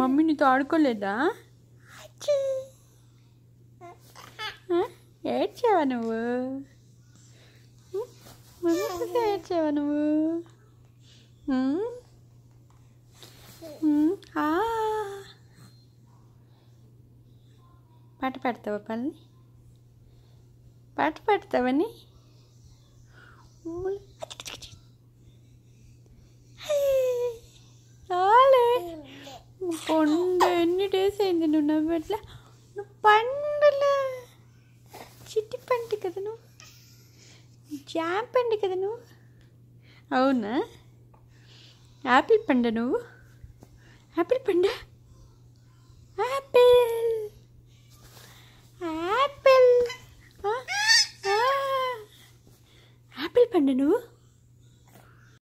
mummy నీతో ఆడుకోలేదా ఏడ్చావా నువ్వు mummy ఏడ్చావా నువ్వు పాట పాడతావా పని పాట పాడతావని పండు ఎన్ని డేస్ అయింది నువ్వు నవ్వట్లా నువ్వు పండులా చిట్టి పండు కదా నువ్వు జామ్ పండు కదా నువ్వు అవునా యాపిల్ పండు నువ్వు యాపిల్ పండు యాపిల్ యాపిల్ యాపిల్ పండు నువ్వు